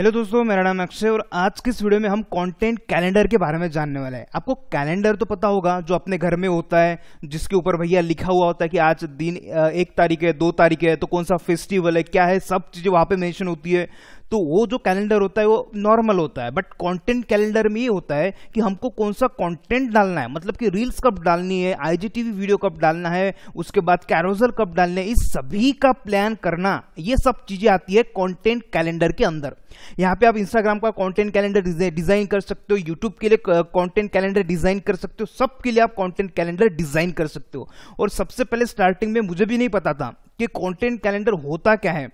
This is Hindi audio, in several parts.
हेलो दोस्तों मेरा नाम अक्षय और आज के इस वीडियो में हम कंटेंट कैलेंडर के बारे में जानने वाले हैं आपको कैलेंडर तो पता होगा जो अपने घर में होता है जिसके ऊपर भैया लिखा हुआ होता है कि आज दिन एक तारीख है दो तारीख है तो कौन सा फेस्टिवल है क्या है सब चीज़ें वहाँ पे मेंशन होती है तो वो जो कैलेंडर होता है वो नॉर्मल होता है बट कंटेंट कैलेंडर में ये होता है कि हमको कौन सा कंटेंट डालना है मतलब कि रील्स कब डालनी है आईजीटीवी वीडियो कब डालना है उसके बाद कैरोजल कब डालना है इस सभी का प्लान करना ये सब चीजें आती है कॉन्टेंट कैलेंडर के अंदर यहाँ पे आप इंस्टाग्राम का कॉन्टेंट कैलेंडर डिजाइन कर सकते हो यूट्यूब के लिए कॉन्टेंट कैलेंडर डिजाइन कर सकते हो सबके लिए आप कॉन्टेंट कैलेंडर डिजाइन कर सकते हो और सबसे पहले स्टार्टिंग में मुझे भी नहीं पता था कि कंटेंट कैलेंडर होता क्या है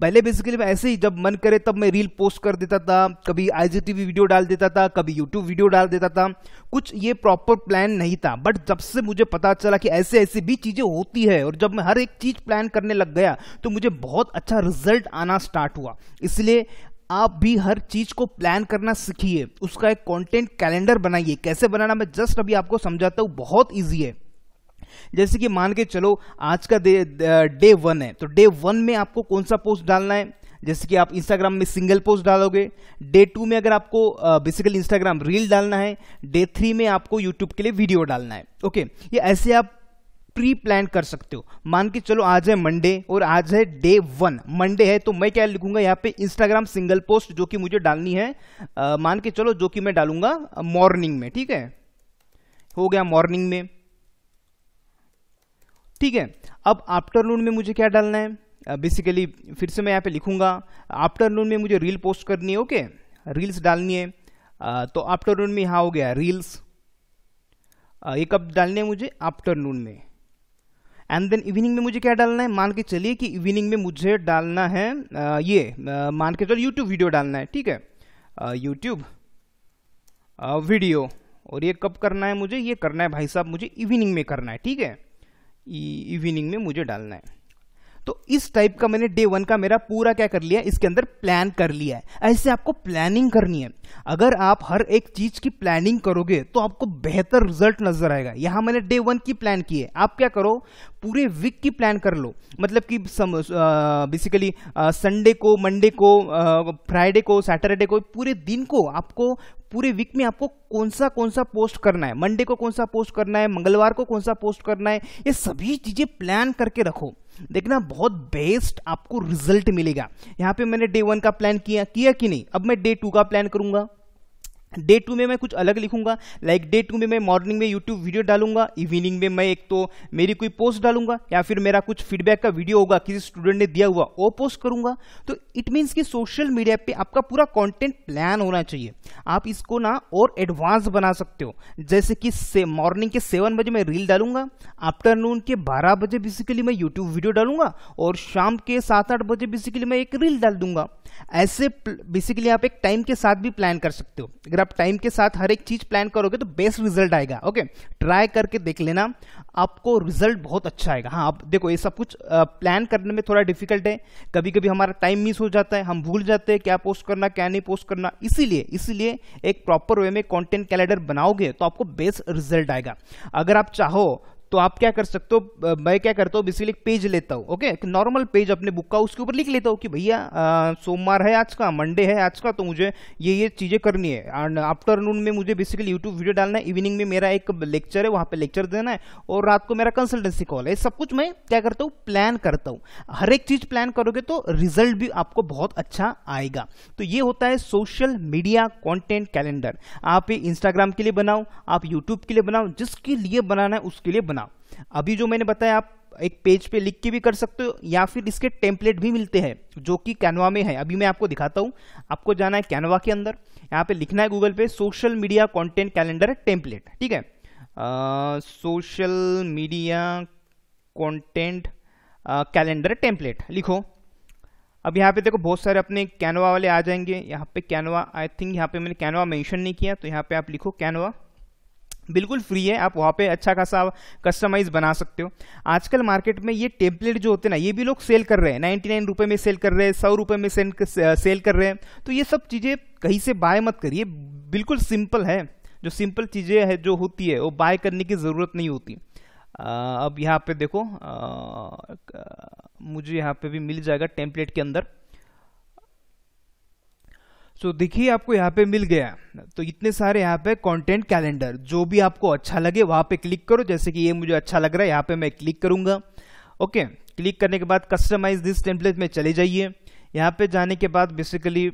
पहले बेसिकली मैं ऐसे ही जब मन करे तब मैं रील पोस्ट कर देता था कभी टीवी वीडियो डाल देता था कभी यूट्यूब वीडियो डाल देता था कुछ ये प्रॉपर प्लान नहीं था बट जब से मुझे पता चला कि ऐसे ऐसे भी चीज़ें होती है और जब मैं हर एक चीज़ प्लान करने लग गया तो मुझे बहुत अच्छा रिजल्ट आना स्टार्ट हुआ इसलिए आप भी हर चीज को प्लान करना सीखिए उसका एक कंटेंट कैलेंडर बनाइए कैसे बनाना मैं जस्ट अभी आपको समझाता हूँ बहुत ईजी है जैसे कि मान के चलो आज का डे डे वन है तो डे वन में आपको कौन सा पोस्ट डालना है जैसे कि आप इंस्टाग्राम में सिंगल पोस्ट डालोगे डे टू में अगर आपको बेसिकली इंस्टाग्राम रील डालना है डे थ्री में आपको यूट्यूब के लिए वीडियो डालना है ओके ये ऐसे आप प्री प्लान कर सकते हो मान के चलो आज है मंडे और आज है डे वन मंडे है तो मैं क्या लिखूंगा यहाँ पे इंस्टाग्राम सिंगल पोस्ट जो कि मुझे डालनी है आ, मान के चलो जो कि मैं डालूंगा मॉर्निंग में ठीक है हो गया मॉर्निंग में ठीक है अब आफ्टरनून में मुझे क्या डालना है बेसिकली uh, फिर से मैं यहाँ पे लिखूंगा आफ्टरनून में मुझे रील पोस्ट करनी है ओके रील्स डालनी है uh, तो आफ्टरनून में यहाँ हो गया रील्स uh, ये कब डालने है मुझे आफ्टरनून में एंड देन इवनिंग में मुझे क्या डालना है मान के चलिए कि इवनिंग में मुझे डालना है ये मान के चलो यूट्यूब वीडियो डालना है ठीक है यूट्यूब वीडियो और ये कब करना है मुझे ये करना है भाई साहब मुझे इवनिंग में करना है ठीक है इवनिंग में मुझे डालना है तो इस टाइप का मैंने डे वन का मेरा पूरा क्या कर लिया इसके अंदर प्लान कर लिया है ऐसे आपको प्लानिंग करनी है अगर आप हर एक चीज की प्लानिंग करोगे तो आपको बेहतर रिजल्ट नजर आएगा यहां मैंने डे वन की प्लान की है आप क्या करो पूरे वीक की प्लान कर लो मतलब कि बेसिकली संडे को मंडे को फ्राइडे को सैटरडे को पूरे दिन को आपको पूरे वीक में आपको कौन सा कौन सा पोस्ट करना है मंडे को कौन सा पोस्ट करना है मंगलवार को कौन सा पोस्ट करना है ये सभी चीजें प्लान करके रखो देखना बहुत बेस्ट आपको रिजल्ट मिलेगा यहाँ पे मैंने डे वन का प्लान किया किया कि नहीं अब मैं डे टू का प्लान करूंगा डे टू में मैं कुछ अलग लिखूंगा लाइक डे टू में मैं मॉर्निंग में यूट्यूब वीडियो डालूंगा इवनिंग में मैं एक तो मेरी कोई पोस्ट डालूंगा या फिर मेरा कुछ फीडबैक का वीडियो होगा किसी स्टूडेंट ने दिया हुआ वो पोस्ट करूंगा तो इट मीन्स कि सोशल मीडिया पे आपका पूरा कंटेंट प्लान होना चाहिए आप इसको ना और एडवांस बना सकते हो जैसे कि मॉर्निंग के सेवन बजे मैं रील डालूंगा आफ्टरनून के बारह बजे बेसिकली मैं यूट्यूब वीडियो डालूंगा और शाम के सात आठ बजे बेसिकली मैं एक रील डाल दूंगा ऐसे बेसिकली आप एक टाइम के साथ भी प्लान कर सकते हो अगर आप टाइम के साथ हर एक चीज प्लान करोगे तो बेस्ट रिजल्ट आएगा ओके ट्राई करके देख लेना आपको रिजल्ट बहुत अच्छा आएगा हाँ आप देखो ये सब कुछ प्लान करने में थोड़ा डिफिकल्ट है कभी कभी हमारा टाइम मिस हो जाता है हम भूल जाते हैं क्या पोस्ट करना क्या नहीं पोस्ट करना इसीलिए इसीलिए एक प्रॉपर वे में कॉन्टेंट कैलेंडर बनाओगे तो आपको बेस्ट रिजल्ट आएगा अगर आप चाहो तो आप क्या कर सकते हो मैं क्या करता हूँ बेसिकली एक पेज लेता हूँ ओके नॉर्मल पेज अपने बुक का उसके ऊपर लिख लेता हूँ कि भैया सोमवार है आज का मंडे है आज का तो मुझे ये ये चीज़ें करनी है एंड आफ्टरनून में मुझे बेसिकली यूट्यूब वीडियो डालना है इवनिंग में मेरा एक लेक्चर है वहाँ पर लेक्चर देना है और रात को मेरा कंसल्टेंसी कॉल है सब कुछ मैं क्या करता हूँ प्लान करता हूँ हर एक चीज़ प्लान करोगे तो रिजल्ट भी आपको बहुत अच्छा आएगा तो ये होता है सोशल मीडिया कॉन्टेंट कैलेंडर आप इंस्टाग्राम के लिए बनाओ आप यूट्यूब के लिए बनाओ जिसके लिए बनाना है उसके लिए बनाओ अभी जो मैंने बताया आप एक पेज पे लिख के भी कर सकते हो या फिर इसके टेम्पलेट भी मिलते हैं जो कि कैनवा में है अभी मैं आपको दिखाता हूँ आपको जाना है कैनवा के अंदर यहाँ पे लिखना है गूगल पे social media content calendar template ठीक है social media content calendar template लिखो अब यहाँ पे देखो बहुत सारे अपने कैनवा वाले आ जाएंगे यहाँ पे कैनवा आई थिंक यहाँ पे मैंने कैनवा मेंशन नहीं किया तो यहाँ पे आप लिखो कैनवा बिल्कुल फ्री है आप वहाँ पे अच्छा खासा कस्टमाइज बना सकते हो आजकल मार्केट में ये टेम्पलेट जो होते हैं ना ये भी लोग सेल कर रहे हैं नाइन्टी नाइन रुपये में सेल कर रहे हैं सौ रुपये में सेल कर रहे हैं तो ये सब चीज़ें कहीं से बाय मत करिए बिल्कुल सिंपल है जो सिंपल चीज़ें है जो होती है वो बाय करने की ज़रूरत नहीं होती आ, अब यहाँ पे देखो आ, मुझे यहाँ पे भी मिल जाएगा टेम्पलेट के अंदर सो so, देखिए आपको यहाँ पे मिल गया तो इतने सारे यहाँ पे कंटेंट कैलेंडर जो भी आपको अच्छा लगे वहाँ पे क्लिक करो जैसे कि ये मुझे अच्छा लग रहा है यहाँ पे मैं क्लिक करूँगा ओके क्लिक करने के बाद कस्टमाइज दिस टेम्पलेट में चले जाइए यहाँ पे जाने के बाद बेसिकली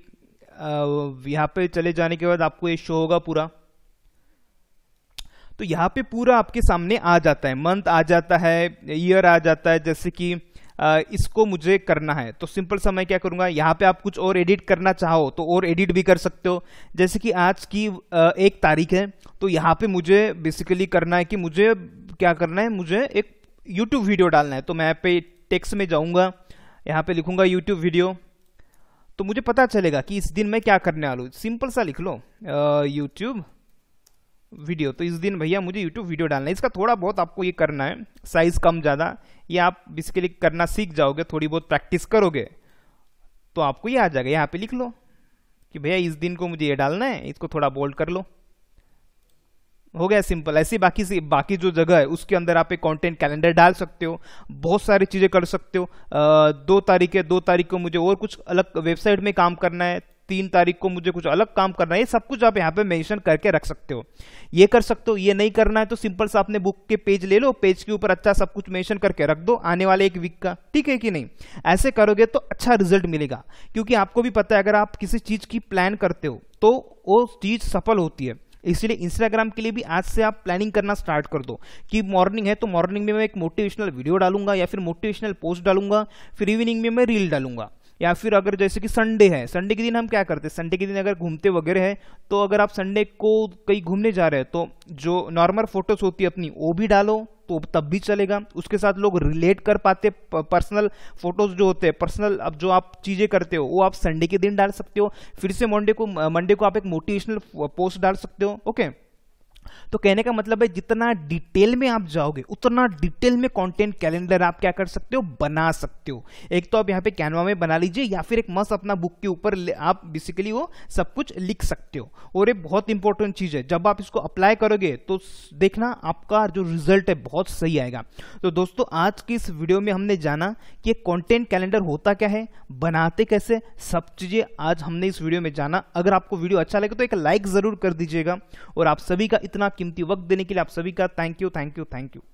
यहाँ पे चले जाने के बाद आपको ये शो होगा पूरा तो यहाँ पे पूरा आपके सामने आ जाता है मंथ आ जाता है ईयर आ जाता है जैसे कि इसको मुझे करना है तो सिंपल सा मैं क्या करूँगा यहाँ पे आप कुछ और एडिट करना चाहो तो और एडिट भी कर सकते हो जैसे कि आज की एक तारीख है तो यहाँ पे मुझे बेसिकली करना है कि मुझे क्या करना है मुझे एक यूट्यूब वीडियो डालना है तो मैं पे टेक्स्ट में जाऊँगा यहाँ पे लिखूँगा यूट्यूब वीडियो तो मुझे पता चलेगा कि इस दिन मैं क्या करने वाला हूँ सिंपल सा लिख लो यूट्यूब वीडियो तो इस दिन भैया मुझे यूट्यूब वीडियो डालना है इसका थोड़ा बहुत आपको ये करना है साइज़ कम ज़्यादा ये आप बेसिकली करना सीख जाओगे थोड़ी बहुत प्रैक्टिस करोगे तो आपको ये आ जाएगा यहाँ पे लिख लो कि भैया इस दिन को मुझे ये डालना है इसको थोड़ा बोल्ड कर लो हो गया सिंपल ऐसी बाकी से बाकी जो जगह है उसके अंदर आप एक कंटेंट कैलेंडर डाल सकते हो बहुत सारी चीज़ें कर सकते हो आ, दो तारीख है दो तारीख को मुझे और कुछ अलग वेबसाइट में काम करना है तीन तारीख को मुझे कुछ अलग काम करना है ये सब कुछ आप यहाँ पे मेंशन करके रख सकते हो ये कर सकते हो ये नहीं करना है तो सिंपल सा आपने बुक के पेज ले लो पेज के ऊपर अच्छा सब कुछ मेंशन करके रख दो आने वाले एक वीक का ठीक है कि नहीं ऐसे करोगे तो अच्छा रिजल्ट मिलेगा क्योंकि आपको भी पता है अगर आप किसी चीज की प्लान करते हो तो वो चीज सफल होती है इसलिए इंस्टाग्राम के लिए भी आज से आप प्लानिंग करना स्टार्ट कर दो कि मॉर्निंग है तो मॉर्निंग में मैं एक मोटिवेशनल वीडियो डालूंगा या फिर मोटिवेशनल पोस्ट डालूंगा फिर इवनिंग में मैं रील डालूंगा या फिर अगर जैसे कि संडे है संडे के दिन हम क्या करते हैं संडे के दिन अगर घूमते वगैरह हैं तो अगर आप संडे को कहीं घूमने जा रहे हैं तो जो नॉर्मल फोटोज होती है अपनी वो भी डालो तो तब भी चलेगा उसके साथ लोग रिलेट कर पाते पर्सनल फोटोज जो होते हैं पर्सनल अब जो आप चीज़ें करते हो वो आप संडे के दिन डाल सकते हो फिर से मंडे को मंडे को आप एक मोटिवेशनल पोस्ट डाल सकते हो ओके okay? तो कहने का मतलब है जितना डिटेल में आप जाओगे उतना डिटेल में कंटेंट कैलेंडर आप क्या कर सकते हो बना सकते हो एक तो आप यहाँ पे कैनवा में बना लीजिए या फिर एक मस्त अपना बुक के ऊपर आप बेसिकली वो सब कुछ लिख सकते हो और ये बहुत इंपॉर्टेंट चीज़ है जब आप इसको अप्लाई करोगे तो देखना आपका जो रिजल्ट है बहुत सही आएगा तो दोस्तों आज की इस वीडियो में हमने जाना कि कॉन्टेंट कैलेंडर होता क्या है बनाते कैसे सब चीज़ें आज हमने इस वीडियो में जाना अगर आपको वीडियो अच्छा लगे तो एक लाइक ज़रूर कर दीजिएगा और आप सभी का इतना कीमती वक्त देने के लिए आप सभी का thank you thank you thank you